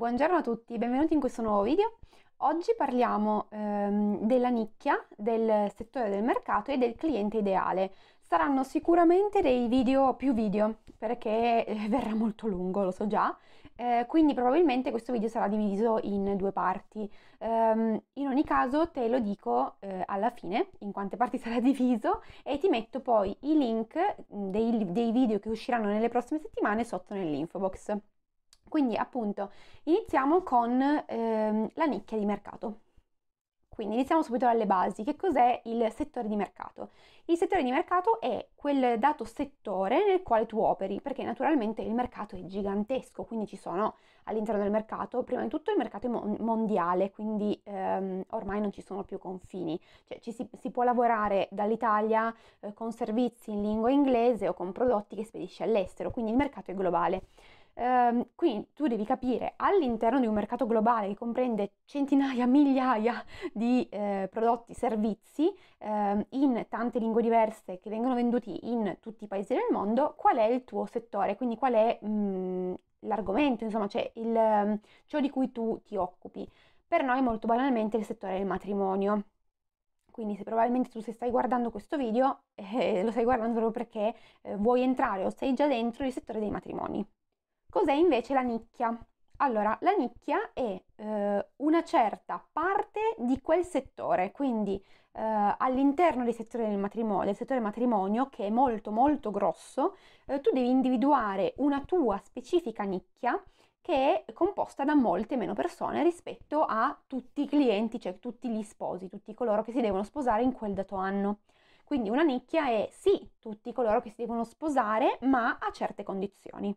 Buongiorno a tutti, benvenuti in questo nuovo video. Oggi parliamo ehm, della nicchia, del settore del mercato e del cliente ideale. Saranno sicuramente dei video più video perché eh, verrà molto lungo, lo so già, eh, quindi probabilmente questo video sarà diviso in due parti. Um, in ogni caso te lo dico eh, alla fine in quante parti sarà diviso e ti metto poi i link mm, dei, dei video che usciranno nelle prossime settimane sotto nell'info box. Quindi appunto iniziamo con ehm, la nicchia di mercato. Quindi iniziamo subito dalle basi. Che cos'è il settore di mercato? Il settore di mercato è quel dato settore nel quale tu operi, perché naturalmente il mercato è gigantesco, quindi ci sono all'interno del mercato, prima di tutto il mercato è mondiale, quindi ehm, ormai non ci sono più confini, cioè ci si, si può lavorare dall'Italia eh, con servizi in lingua inglese o con prodotti che spedisci all'estero, quindi il mercato è globale. Ehm, quindi tu devi capire all'interno di un mercato globale che comprende centinaia, migliaia di eh, prodotti, servizi ehm, in tante lingue diverse che vengono venduti in tutti i paesi del mondo, qual è il tuo settore, quindi qual è mh, mm, l'argomento, insomma, cioè il, ehm, ciò di cui tu ti occupi. Per noi molto banalmente il settore del matrimonio. Quindi se probabilmente tu se stai guardando questo video, eh, lo stai guardando proprio perché eh, vuoi entrare o sei già dentro il settore dei matrimoni. Cos'è invece la nicchia? Allora, la nicchia è eh, una certa parte di quel settore, quindi eh, all'interno del settore del matrimonio, del settore matrimonio che è molto molto grosso, eh, tu devi individuare una tua specifica nicchia che è composta da molte meno persone rispetto a tutti i clienti, cioè tutti gli sposi, tutti coloro che si devono sposare in quel dato anno. Quindi una nicchia è sì, tutti coloro che si devono sposare, ma a certe condizioni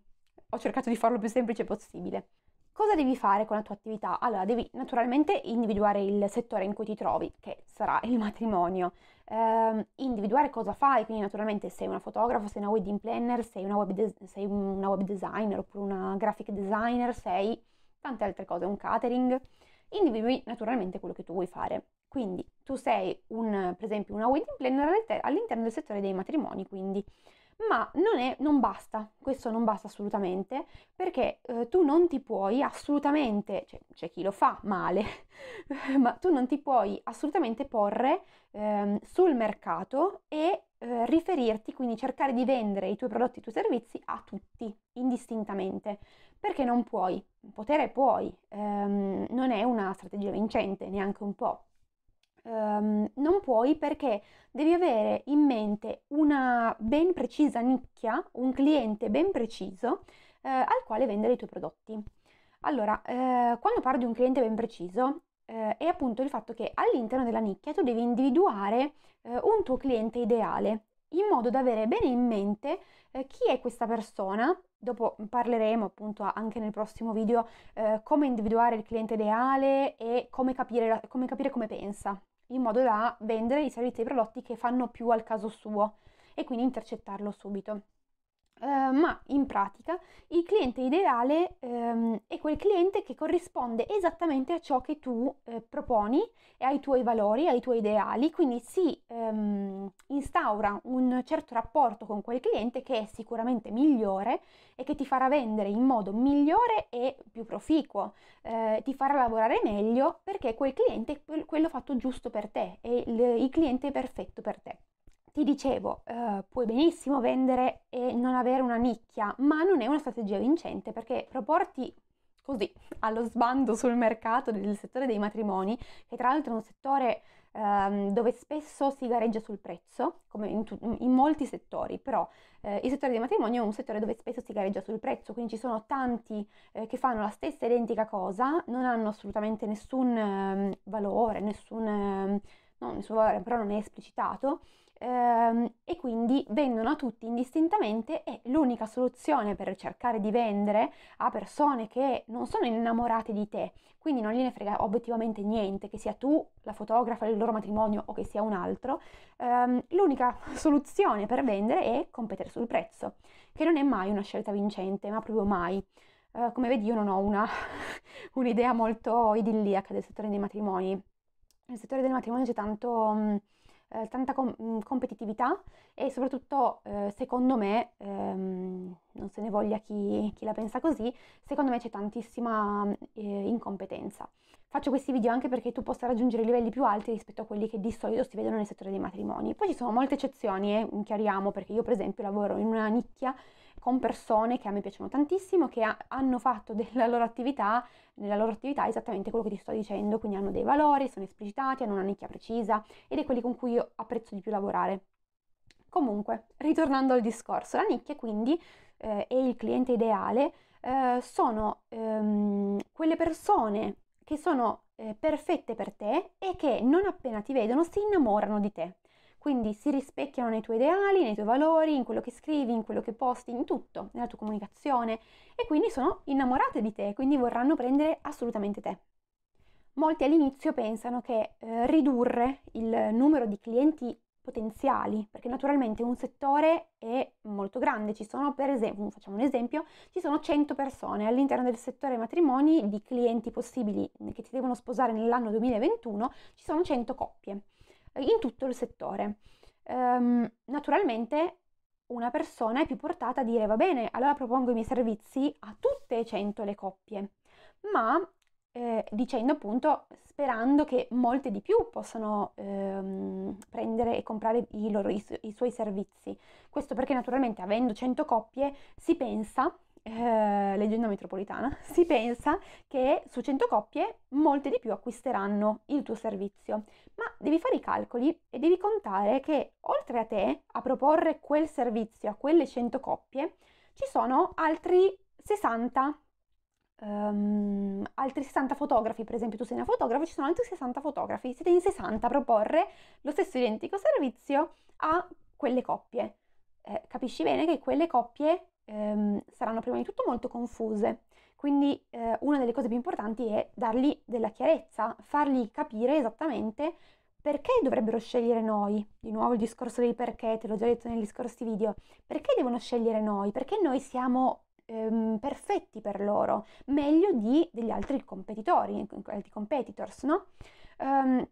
ho cercato di farlo più semplice possibile. Cosa devi fare con la tua attività? Allora, devi naturalmente individuare il settore in cui ti trovi, che sarà il matrimonio. Eh, individuare cosa fai, quindi naturalmente sei una fotografa, sei una wedding planner, sei una web, de- sei una web designer oppure una graphic designer, sei tante altre cose, un catering. Individui naturalmente quello che tu vuoi fare. Quindi tu sei un, per esempio una wedding planner all'interno del settore dei matrimoni, quindi ma non, è, non basta, questo non basta assolutamente, perché eh, tu non ti puoi assolutamente, cioè, c'è chi lo fa male, ma tu non ti puoi assolutamente porre eh, sul mercato e eh, riferirti, quindi cercare di vendere i tuoi prodotti, i tuoi servizi a tutti, indistintamente, perché non puoi, potere puoi, ehm, non è una strategia vincente neanche un po'. Um, non puoi perché devi avere in mente una ben precisa nicchia, un cliente ben preciso eh, al quale vendere i tuoi prodotti. Allora, eh, quando parlo di un cliente ben preciso, eh, è appunto il fatto che all'interno della nicchia tu devi individuare eh, un tuo cliente ideale in modo da avere bene in mente eh, chi è questa persona. Dopo parleremo appunto anche nel prossimo video eh, come individuare il cliente ideale e come capire, come, capire come pensa, in modo da vendere i servizi e i prodotti che fanno più al caso suo e quindi intercettarlo subito. Eh, ma in pratica il cliente ideale um, è quel cliente che corrisponde esattamente a ciò che tu eh, proponi e ai tuoi valori, ai tuoi ideali, quindi si um, instaura un certo rapporto con quel cliente che è sicuramente migliore e che ti farà vendere in modo migliore e più proficuo, eh, ti farà lavorare meglio perché quel cliente è quello fatto giusto per te, è il, il cliente perfetto per te ti dicevo, eh, puoi benissimo vendere e non avere una nicchia, ma non è una strategia vincente perché proporti così allo sbando sul mercato del settore dei matrimoni, che tra l'altro è un settore ehm, dove spesso si gareggia sul prezzo, come in, tu- in molti settori, però eh, il settore dei matrimoni è un settore dove spesso si gareggia sul prezzo, quindi ci sono tanti eh, che fanno la stessa identica cosa, non hanno assolutamente nessun ehm, valore, nessun... Ehm, no, nessun valore, però non è esplicitato, ehm, e quindi vendono a tutti indistintamente e l'unica soluzione per cercare di vendere a persone che non sono innamorate di te, quindi non gliene frega obiettivamente niente, che sia tu la fotografa del loro matrimonio o che sia un altro, ehm, l'unica soluzione per vendere è competere sul prezzo, che non è mai una scelta vincente, ma proprio mai. Uh, come vedi io non ho una, un'idea molto idilliaca del settore dei matrimoni. Nel settore del matrimonio c'è tanto, eh, tanta com- mm, competitività e soprattutto, eh, secondo me, ehm, non se ne voglia chi, chi, la pensa così, secondo me c'è tantissima eh, incompetenza. Faccio questi video anche perché tu possa raggiungere livelli più alti rispetto a quelli che di solito si vedono nel settore dei matrimoni. Poi ci sono molte eccezioni, eh, chiariamo, perché io per esempio lavoro in una nicchia con persone che a me piacciono tantissimo, che ha, hanno fatto della loro attività, nella loro attività esattamente quello che ti sto dicendo, quindi hanno dei valori, sono esplicitati, hanno una nicchia precisa ed è quelli con cui io apprezzo di più lavorare. Comunque, ritornando al discorso, la nicchia quindi eh, e il cliente ideale eh, sono ehm, quelle persone che sono eh, perfette per te e che non appena ti vedono si innamorano di te. Quindi si rispecchiano nei tuoi ideali, nei tuoi valori, in quello che scrivi, in quello che posti, in tutto, nella tua comunicazione e quindi sono innamorate di te, quindi vorranno prendere assolutamente te. Molti all'inizio pensano che eh, ridurre il numero di clienti potenziali, perché naturalmente un settore è molto grande, ci sono per esempio, facciamo un esempio, ci sono 100 persone all'interno del settore matrimoni di clienti possibili che si devono sposare nell'anno 2021, ci sono 100 coppie in tutto il settore. Um, naturalmente una persona è più portata a dire va bene, allora propongo i miei servizi a tutte e 100 le coppie, ma eh, dicendo appunto sperando che molte di più possano ehm, prendere e comprare i, loro, i, su- i suoi servizi. Questo perché naturalmente avendo 100 coppie si pensa eh, leggenda metropolitana, si pensa che su 100 coppie molte di più acquisteranno il tuo servizio, ma devi fare i calcoli e devi contare che oltre a te a proporre quel servizio a quelle 100 coppie ci sono altri 60 Um, ehm, altri 60 fotografi, per esempio tu sei una fotografa, ci sono altri 60 fotografi, siete in 60 a proporre lo stesso identico servizio a quelle coppie. Eh, capisci bene che quelle coppie ehm, saranno prima di tutto molto confuse. Quindi eh, una delle cose più importanti è dargli della chiarezza, fargli capire esattamente perché dovrebbero scegliere noi. Di nuovo il discorso dei perché, te l'ho già detto negli scorsi video. Perché devono scegliere noi? Perché noi siamo ehm, perfetti per loro, meglio di, degli altri competitori, altri competitors, no? Um,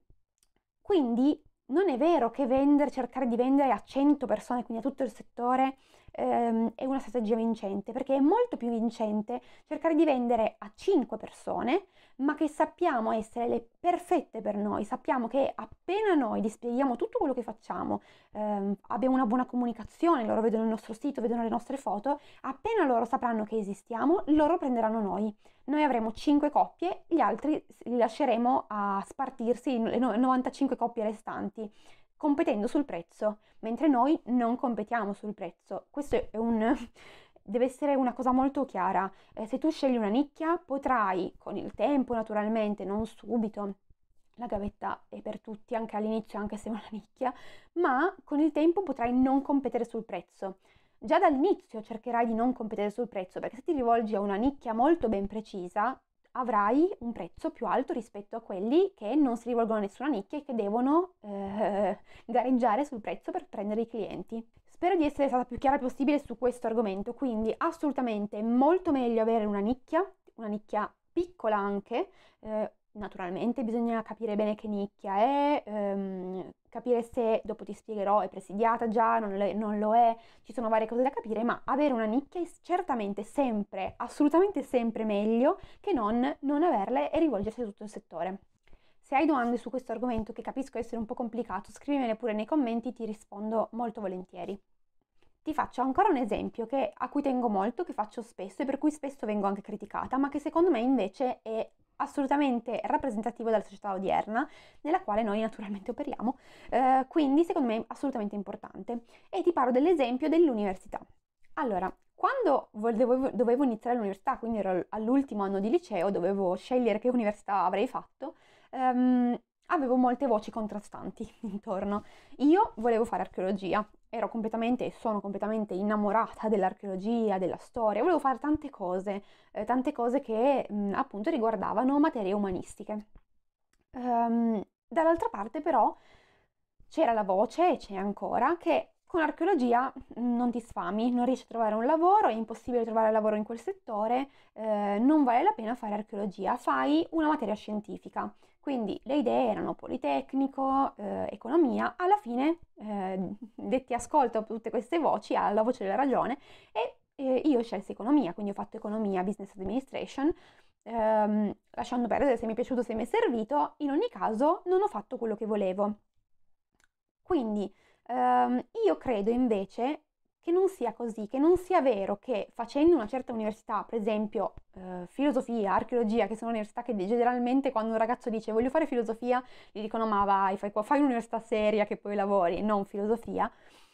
quindi non è vero che vendere, cercare di vendere a 100 persone, quindi a tutto il settore, ehm, è una strategia vincente, perché è molto più vincente cercare di vendere a 5 persone, ma che sappiamo essere le perfette per noi, sappiamo che appena noi dispieghiamo tutto quello che facciamo, ehm, abbiamo una buona comunicazione, loro vedono il nostro sito, vedono le nostre foto, appena loro sapranno che esistiamo, loro prenderanno noi. Noi avremo 5 coppie, gli altri li lasceremo a spartirsi, le 95 coppie restanti competendo sul prezzo, mentre noi non competiamo sul prezzo. Questo è un, deve essere una cosa molto chiara. Eh, se tu scegli una nicchia, potrai con il tempo, naturalmente, non subito. La gavetta è per tutti, anche all'inizio, anche se è una nicchia, ma con il tempo potrai non competere sul prezzo. Già dall'inizio cercherai di non competere sul prezzo, perché se ti rivolgi a una nicchia molto ben precisa, avrai un prezzo più alto rispetto a quelli che non si rivolgono a nessuna nicchia e che devono eh, gareggiare sul prezzo per prendere i clienti. Spero di essere stata più chiara possibile su questo argomento, quindi assolutamente molto meglio avere una nicchia, una nicchia piccola anche, eh, Naturalmente bisogna capire bene che nicchia è, ehm, capire se, dopo ti spiegherò, è presidiata già, non lo, è, non lo è, ci sono varie cose da capire, ma avere una nicchia è certamente sempre, assolutamente sempre meglio che non, non averle e rivolgersi a tutto il settore. Se hai domande su questo argomento, che capisco essere un po' complicato, scrivimele pure nei commenti, ti rispondo molto volentieri. Ti faccio ancora un esempio che, a cui tengo molto, che faccio spesso e per cui spesso vengo anche criticata, ma che secondo me invece è assolutamente rappresentativo della società odierna nella quale noi naturalmente operiamo, eh, quindi secondo me è assolutamente importante. E ti parlo dell'esempio dell'università. Allora, quando volevo, dovevo iniziare l'università, quindi ero all'ultimo anno di liceo, dovevo scegliere che università avrei fatto, ehm, avevo molte voci contrastanti intorno. Io volevo fare archeologia, ero completamente e sono completamente innamorata dell'archeologia, della storia, volevo fare tante cose, eh, tante cose che mh, appunto riguardavano materie umanistiche. Um, dall'altra parte però c'era la voce, e c'è ancora, che con l'archeologia non ti sfami, non riesci a trovare un lavoro, è impossibile trovare lavoro in quel settore, eh, non vale la pena fare archeologia, fai una materia scientifica. Quindi le idee erano Politecnico, eh, economia, alla fine eh, detti ascolto a tutte queste voci, alla voce della ragione e eh, io scelsi economia, quindi ho fatto economia, business administration, ehm, lasciando perdere se mi è piaciuto, se mi è servito, in ogni caso non ho fatto quello che volevo. Quindi ehm, io credo invece che non sia così, che non sia vero che facendo una certa università, per esempio eh, filosofia, archeologia, che sono università che generalmente quando un ragazzo dice voglio fare filosofia, gli dicono ma vai, fai, fai un'università seria che poi lavori non filosofia.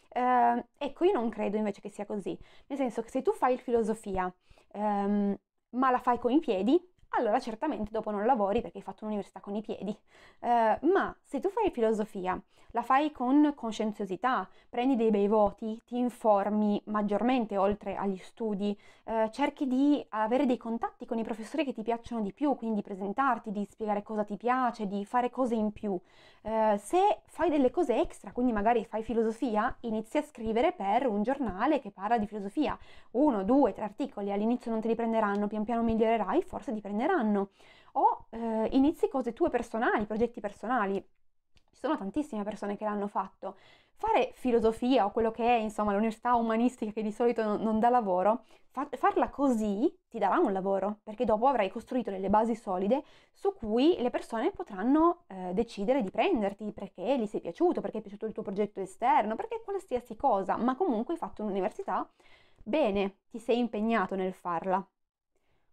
Eh, ecco, io non credo invece che sia così, nel senso che se tu fai filosofia, ehm, ma la fai con i piedi, allora certamente dopo non lavori perché hai fatto un'università con i piedi. Eh, ma se tu fai filosofia, la fai con coscienziosità, prendi dei bei voti, ti informi maggiormente oltre agli studi, eh, cerchi di avere dei contatti con i professori che ti piacciono di più, quindi presentarti, di spiegare cosa ti piace, di fare cose in più. Eh, se fai delle cose extra, quindi magari fai filosofia, inizi a scrivere per un giornale che parla di filosofia. Uno, due, tre articoli, all'inizio non te li prenderanno, pian piano migliorerai, forse ti prenderanno prenderanno o eh, inizi cose tue personali, progetti personali. Ci sono tantissime persone che l'hanno fatto. Fare filosofia o quello che è, insomma, l'università umanistica che di solito non, non dà lavoro, fa- farla così ti darà un lavoro, perché dopo avrai costruito delle basi solide su cui le persone potranno eh, decidere di prenderti perché gli sei piaciuto, perché è piaciuto il tuo progetto esterno, perché qualsiasi cosa, ma comunque hai fatto un'università bene, ti sei impegnato nel farla.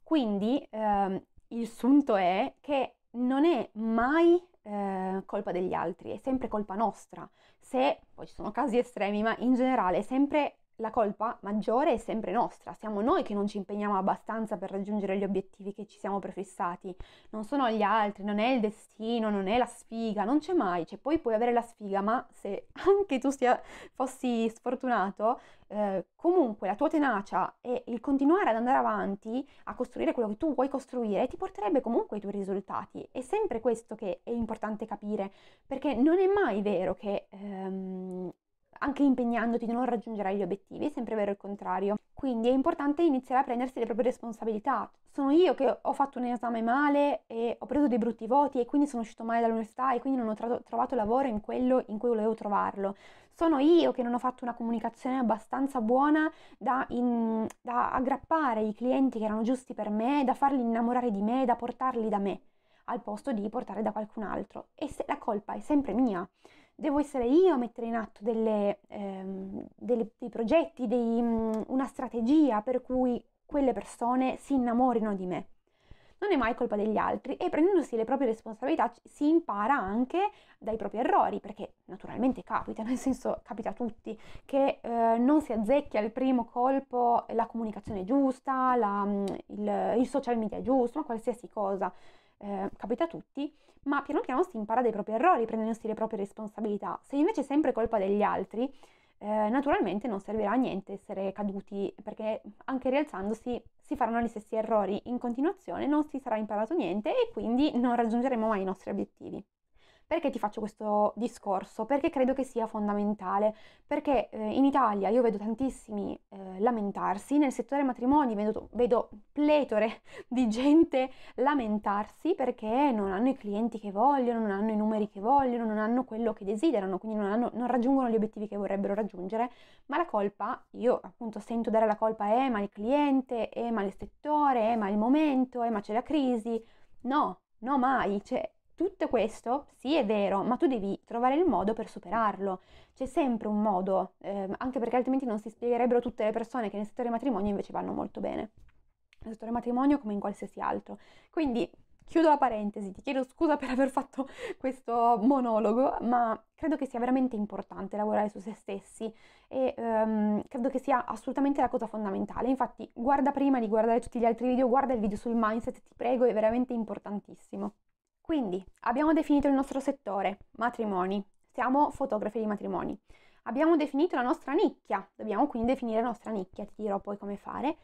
Quindi ehm, il sunto è che non è mai eh, colpa degli altri, è sempre colpa nostra. Se poi ci sono casi estremi, ma in generale è sempre la colpa maggiore è sempre nostra, siamo noi che non ci impegniamo abbastanza per raggiungere gli obiettivi che ci siamo prefissati, non sono gli altri, non è il destino, non è la sfiga, non c'è mai, cioè poi puoi avere la sfiga, ma se anche tu sia, fossi sfortunato, eh, comunque la tua tenacia e il continuare ad andare avanti a costruire quello che tu vuoi costruire ti porterebbe comunque ai tuoi risultati. È sempre questo che è importante capire, perché non è mai vero che... Ehm, anche impegnandoti non raggiungerai gli obiettivi, è sempre vero il contrario. Quindi è importante iniziare a prendersi le proprie responsabilità. Sono io che ho fatto un esame male e ho preso dei brutti voti e quindi sono uscito male dall'università e quindi non ho tra- trovato lavoro in quello in cui volevo trovarlo. Sono io che non ho fatto una comunicazione abbastanza buona da, in, da aggrappare i clienti che erano giusti per me, da farli innamorare di me, da portarli da me, al posto di portare da qualcun altro. E se- la colpa è sempre mia devo essere io a mettere in atto delle, ehm, delle, dei progetti, dei, mm, una strategia per cui quelle persone si innamorino di me. Non è mai colpa degli altri e prendendosi le proprie responsabilità si impara anche dai propri errori, perché naturalmente capita, nel senso capita a tutti, che eh, non si azzecchia al primo colpo la comunicazione giusta, la, mm, il, il social media giusto, ma qualsiasi cosa. Eh, capita a tutti ma piano piano si impara dai propri errori, prendendosi le proprie responsabilità. Se invece è sempre colpa degli altri, eh, naturalmente non servirà a niente essere caduti, perché anche rialzandosi si faranno gli stessi errori in continuazione, non si sarà imparato niente e quindi non raggiungeremo mai i nostri obiettivi. Perché ti faccio questo discorso? Perché credo che sia fondamentale, perché eh, in Italia io vedo tantissimi eh, lamentarsi, nel settore matrimoni vedo, vedo pletore di gente lamentarsi perché non hanno i clienti che vogliono, non hanno i numeri che vogliono, non hanno quello che desiderano, quindi non, hanno, non raggiungono gli obiettivi che vorrebbero raggiungere, ma la colpa, io appunto sento dare la colpa a eh, ma il cliente, eh, ma il settore, eh, ma il momento, eh, ma c'è la crisi, no, no mai, cioè tutto questo sì è vero, ma tu devi trovare il modo per superarlo. C'è sempre un modo, eh, anche perché altrimenti non si spiegherebbero tutte le persone che nel settore matrimonio invece vanno molto bene. Nel settore matrimonio come in qualsiasi altro. Quindi chiudo la parentesi, ti chiedo scusa per aver fatto questo monologo, ma credo che sia veramente importante lavorare su se stessi e um, credo che sia assolutamente la cosa fondamentale. Infatti guarda prima di guardare tutti gli altri video, guarda il video sul mindset, ti prego, è veramente importantissimo. Quindi abbiamo definito il nostro settore, matrimoni, siamo fotografi di matrimoni. Abbiamo definito la nostra nicchia, dobbiamo quindi definire la nostra nicchia, ti dirò poi come fare.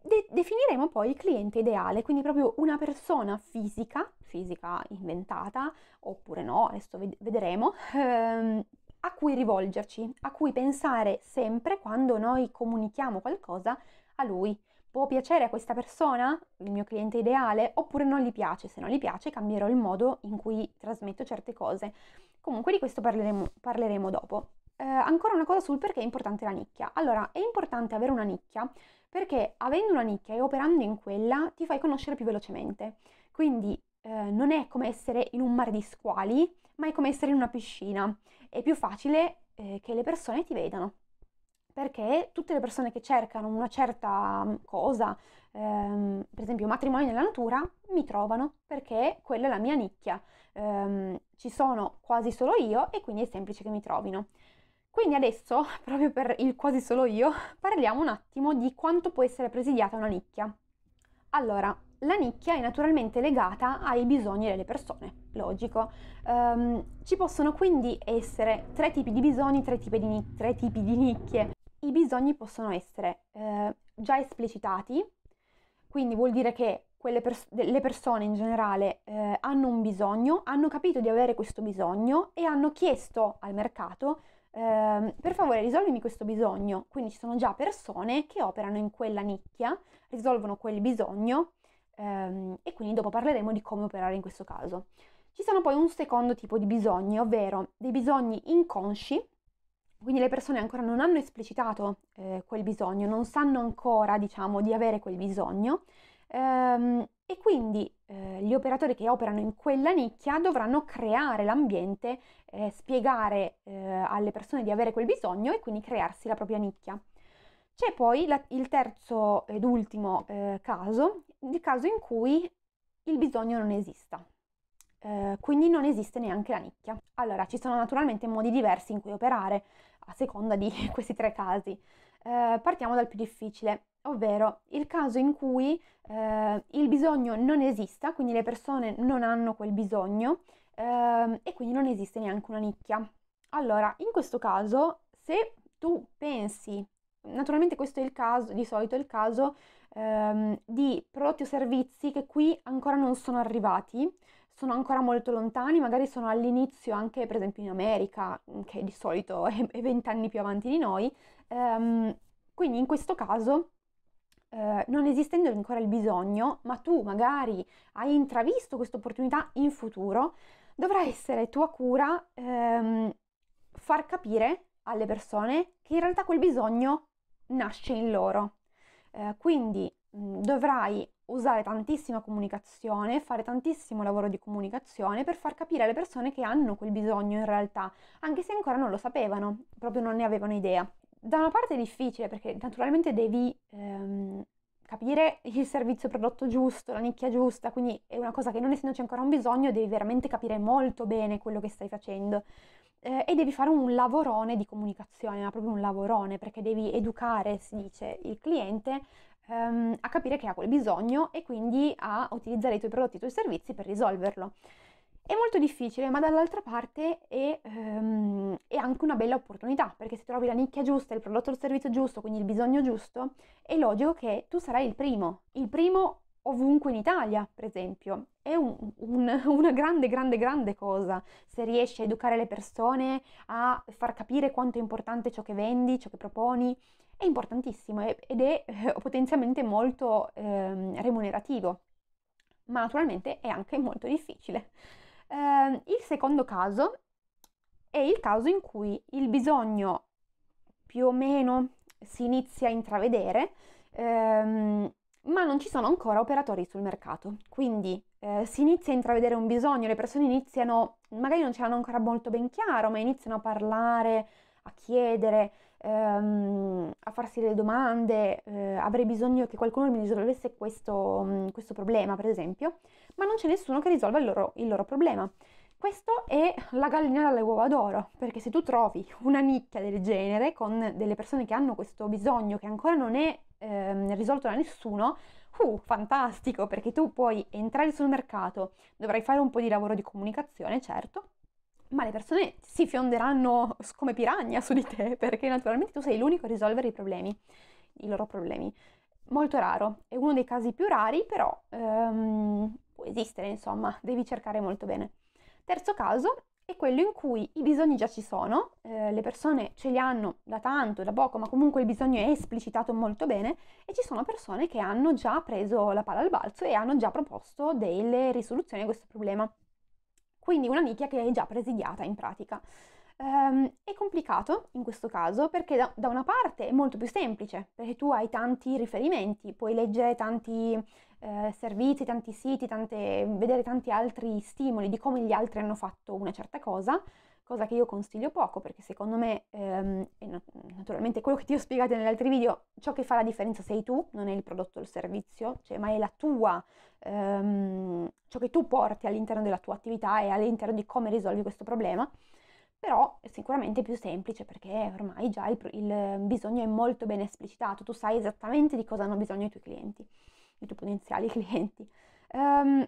De- definiremo poi il cliente ideale, quindi proprio una persona fisica, fisica inventata oppure no, adesso ved- vedremo, ehm, a cui rivolgerci, a cui pensare sempre quando noi comunichiamo qualcosa a lui può piacere a questa persona, il mio cliente ideale, oppure non gli piace. Se non gli piace cambierò il modo in cui trasmetto certe cose. Comunque di questo parleremo, parleremo dopo. Eh, ancora una cosa sul perché è importante la nicchia. Allora, è importante avere una nicchia perché avendo una nicchia e operando in quella ti fai conoscere più velocemente. Quindi eh, non è come essere in un mare di squali, ma è come essere in una piscina. È più facile eh, che le persone ti vedano perché tutte le persone che cercano una certa mm, cosa, ehm, per esempio matrimoni nella natura, mi trovano perché quella è la mia nicchia. Ehm, ci sono quasi solo io e quindi è semplice che mi trovino. Quindi adesso, proprio per il quasi solo io, parliamo un attimo di quanto può essere presidiata una nicchia. Allora, la nicchia è naturalmente legata ai bisogni delle persone, logico. Um, ci possono quindi essere tre tipi di bisogni, tre tipi di, tre tipi di nicchie i bisogni possono essere eh, già esplicitati, quindi vuol dire che pers- le persone in generale eh, hanno un bisogno, hanno capito di avere questo bisogno e hanno chiesto al mercato eh, per favore risolvimi questo bisogno. Quindi ci sono già persone che operano in quella nicchia, risolvono quel bisogno ehm, e quindi dopo parleremo di come operare in questo caso. Ci sono poi un secondo tipo di bisogni, ovvero dei bisogni inconsci quindi le persone ancora non hanno esplicitato eh, quel bisogno, non sanno ancora, diciamo, di avere quel bisogno ehm, e quindi eh, gli operatori che operano in quella nicchia dovranno creare l'ambiente, eh, spiegare eh, alle persone di avere quel bisogno e quindi crearsi la propria nicchia. C'è poi la, il terzo ed ultimo eh, caso, il caso in cui il bisogno non esista. Eh, quindi non esiste neanche la nicchia. Allora, ci sono naturalmente modi diversi in cui operare a seconda di questi tre casi. Eh, partiamo dal più difficile, ovvero il caso in cui eh, il bisogno non esista, quindi le persone non hanno quel bisogno ehm, e quindi non esiste neanche una nicchia. Allora, in questo caso, se tu pensi, naturalmente questo è il caso, di solito è il caso ehm, di prodotti o servizi che qui ancora non sono arrivati, sono ancora molto lontani, magari sono all'inizio anche per esempio in America, mm, che di solito è vent'anni più avanti di noi, ehm, quindi in questo caso eh, non esistendo ancora il bisogno, ma tu magari hai intravisto questa opportunità in futuro, dovrà essere tua cura ehm, far capire alle persone che in realtà quel bisogno nasce in loro. Eh, quindi mh, mm, dovrai usare tantissima comunicazione, fare tantissimo lavoro di comunicazione per far capire alle persone che hanno quel bisogno in realtà, anche se ancora non lo sapevano, proprio non ne avevano idea. Da una parte è difficile perché naturalmente devi ehm, capire il servizio prodotto giusto, la nicchia giusta, quindi è una cosa che non essendoci ancora un bisogno devi veramente capire molto bene quello che stai facendo. Eh, e devi fare un lavorone di comunicazione, ma proprio un lavorone, perché devi educare, si dice, il cliente ehm, a capire che ha quel bisogno e quindi a utilizzare i tuoi prodotti, i tuoi servizi per risolverlo. È molto difficile, ma dall'altra parte è, ehm, è, anche una bella opportunità, perché se trovi la nicchia giusta, il prodotto o il servizio giusto, quindi il bisogno giusto, è logico che tu sarai il primo, il primo ovunque in Italia, per esempio. È un, un, una grande, grande, grande cosa se riesci a educare le persone, a far capire quanto è importante ciò che vendi, ciò che proponi è importantissimo ed è eh, potenzialmente molto ehm, remunerativo, ma naturalmente è anche molto difficile. Eh, il secondo caso è il caso in cui il bisogno più o meno si inizia a intravedere, ehm, ma non ci sono ancora operatori sul mercato. Quindi eh, si inizia a intravedere un bisogno, le persone iniziano, magari non ce l'hanno ancora molto ben chiaro, ma iniziano a parlare, a chiedere, ehm, a farsi delle domande, eh, avrei bisogno che qualcuno mi risolvesse questo, mm, questo, problema, per esempio, ma non c'è nessuno che risolva il loro, il loro problema. Questo è la gallina dalle uova d'oro, perché se tu trovi una nicchia del genere con delle persone che hanno questo bisogno che ancora non è ehm, risolto da nessuno, uh, fantastico, perché tu puoi entrare sul mercato, dovrai fare un po' di lavoro di comunicazione, certo, ma le persone si fionderanno come piragna su di te perché naturalmente tu sei l'unico a risolvere i problemi, i loro problemi. Molto raro, è uno dei casi più rari, però ehm, può esistere, insomma, devi cercare molto bene. Terzo caso è quello in cui i bisogni già ci sono, eh, le persone ce li hanno da tanto, da poco, ma comunque il bisogno è esplicitato molto bene e ci sono persone che hanno già preso la palla al balzo e hanno già proposto delle risoluzioni a questo problema quindi una nicchia che è già presidiata in pratica. Um, è complicato in questo caso perché da, da, una parte è molto più semplice, perché tu hai tanti riferimenti, puoi leggere tanti eh, servizi, tanti siti, tante, vedere tanti altri stimoli di come gli altri hanno fatto una certa cosa, cosa che io consiglio poco perché secondo me, ehm, e naturalmente quello che ti ho spiegato negli altri video, ciò che fa la differenza sei tu, non è il prodotto o il servizio, cioè, ma è la tua, ehm, ciò che tu porti all'interno della tua attività e all'interno di come risolvi questo problema però è sicuramente più semplice perché ormai già il, il, bisogno è molto ben esplicitato, tu sai esattamente di cosa hanno bisogno i tuoi clienti, i tuoi potenziali clienti. Um,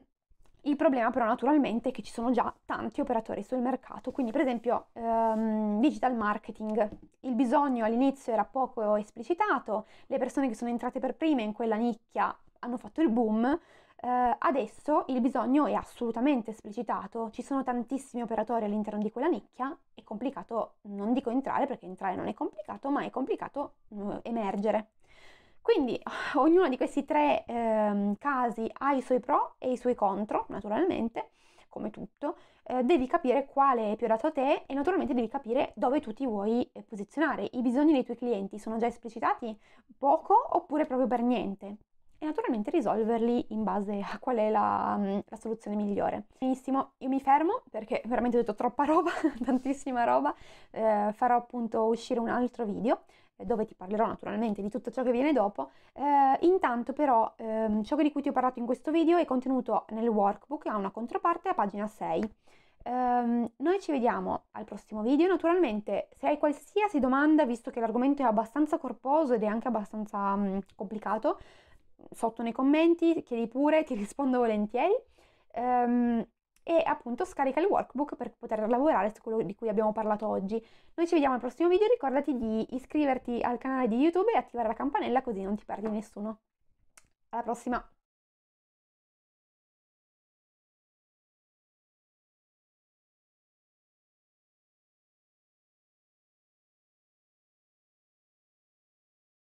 il problema però naturalmente è che ci sono già tanti operatori sul mercato, quindi per esempio ehm, digital marketing, il bisogno all'inizio era poco esplicitato, le persone che sono entrate per prime in quella nicchia hanno fatto il boom, Uh, adesso il bisogno è assolutamente esplicitato, ci sono tantissimi operatori all'interno di quella nicchia, è complicato, non dico entrare perché entrare non è complicato, ma è complicato uh, emergere. Quindi ognuno di questi tre eh, casi ha i suoi pro e i suoi contro, naturalmente, come tutto, eh, devi capire quale è più adatto a te e naturalmente devi capire dove tu ti vuoi eh, posizionare. I bisogni dei tuoi clienti sono già esplicitati poco oppure proprio per niente? E naturalmente risolverli in base a qual è la, mm, la soluzione migliore. Benissimo, io mi fermo perché veramente ho detto troppa roba, tantissima roba, eh, farò appunto uscire un altro video dove ti parlerò naturalmente di tutto ciò che viene dopo. Eh, intanto però ehm, ciò di cui ti ho parlato in questo video è contenuto nel workbook ha una controparte a pagina 6. Um, ehm, noi ci vediamo al prossimo video. Naturalmente, se hai qualsiasi domanda, visto che l'argomento è abbastanza corposo ed è anche abbastanza um, complicato, sotto nei commenti, chiedi pure, ti rispondo volentieri. Um, e appunto scarica il workbook per poter lavorare su quello di cui abbiamo parlato oggi. Noi ci vediamo al prossimo video, ricordati di iscriverti al canale di YouTube e attivare la campanella così non ti perdi nessuno. Alla prossima!